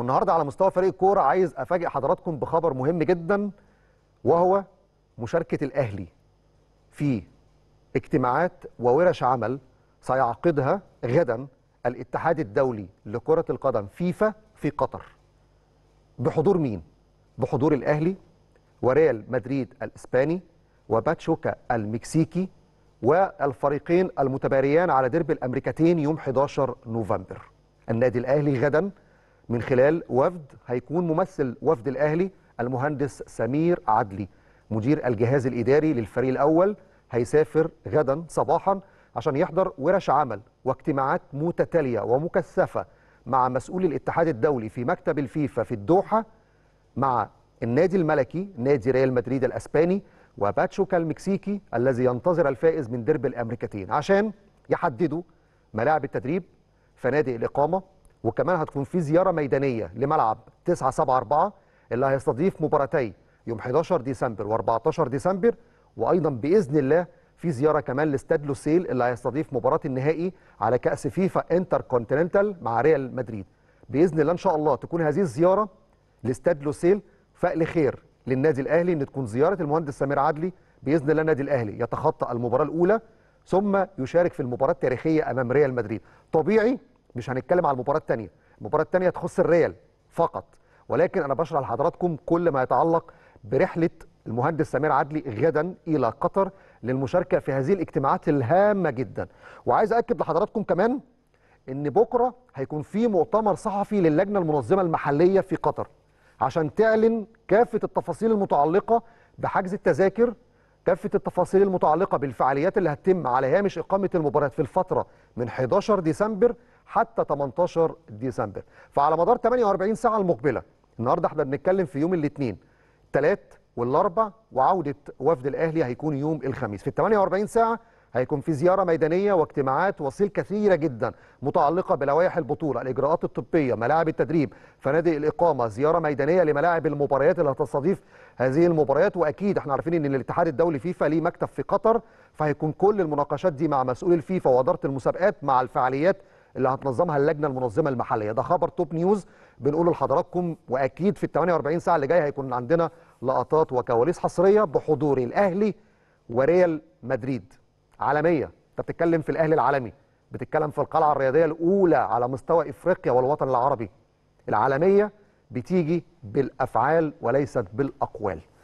والنهارده على مستوى فريق الكوره عايز افاجئ حضراتكم بخبر مهم جدا وهو مشاركه الاهلي في اجتماعات وورش عمل سيعقدها غدا الاتحاد الدولي لكره القدم فيفا في قطر بحضور مين بحضور الاهلي وريال مدريد الاسباني وباتشوكا المكسيكي والفريقين المتباريان على درب الامريكتين يوم 11 نوفمبر النادي الاهلي غدا من خلال وفد هيكون ممثل وفد الأهلي المهندس سمير عدلي مدير الجهاز الإداري للفريق الأول هيسافر غدا صباحا عشان يحضر ورش عمل واجتماعات متتالية ومكثفة مع مسؤول الاتحاد الدولي في مكتب الفيفا في الدوحة مع النادي الملكي نادي ريال مدريد الأسباني وباتشوكا المكسيكي الذي ينتظر الفائز من درب الأمريكتين عشان يحددوا ملاعب التدريب فنادق الإقامة وكمان هتكون في زياره ميدانيه لملعب 974 اللي هيستضيف مباراتي يوم 11 ديسمبر و14 ديسمبر وايضا باذن الله في زياره كمان لاستاد لوسيل اللي هيستضيف مباراه النهائي على كاس فيفا انتر كونتيننتال مع ريال مدريد باذن الله ان شاء الله تكون هذه الزياره لاستاد لوسيل فأل خير للنادي الاهلي ان تكون زياره المهندس سمير عدلي باذن الله النادي الاهلي يتخطى المباراه الاولى ثم يشارك في المباراه التاريخيه امام ريال مدريد طبيعي مش هنتكلم على المباراه الثانيه المباراه الثانيه تخص الريال فقط ولكن انا بشرح لحضراتكم كل ما يتعلق برحله المهندس سمير عدلي غدا الى قطر للمشاركه في هذه الاجتماعات الهامه جدا وعايز اكد لحضراتكم كمان ان بكره هيكون في مؤتمر صحفي للجنه المنظمه المحليه في قطر عشان تعلن كافه التفاصيل المتعلقه بحجز التذاكر كافه التفاصيل المتعلقه بالفعاليات اللي هتتم على هامش اقامه المباريات في الفتره من 11 ديسمبر حتى 18 ديسمبر فعلى مدار 48 ساعه المقبله النهارده احنا بنتكلم في يوم الاثنين الثلاث والاربع وعوده وفد الاهلي هيكون يوم الخميس في ال 48 ساعه هيكون في زياره ميدانيه واجتماعات وصيل كثيره جدا متعلقه بلوائح البطوله الاجراءات الطبيه ملاعب التدريب فنادق الاقامه زياره ميدانيه لملاعب المباريات اللي هتستضيف هذه المباريات واكيد احنا عارفين ان الاتحاد الدولي فيفا ليه مكتب في قطر فهيكون كل المناقشات دي مع مسؤول الفيفا واداره المسابقات مع الفعاليات اللي هتنظمها اللجنه المنظمه المحليه ده خبر توب نيوز بنقوله لحضراتكم واكيد في ال 48 ساعه اللي جايه هيكون عندنا لقطات وكواليس حصريه بحضور الاهلي وريال مدريد عالميه انت بتتكلم في الاهلي العالمي بتتكلم في القلعه الرياضيه الاولى على مستوى افريقيا والوطن العربي العالميه بتيجي بالافعال وليست بالاقوال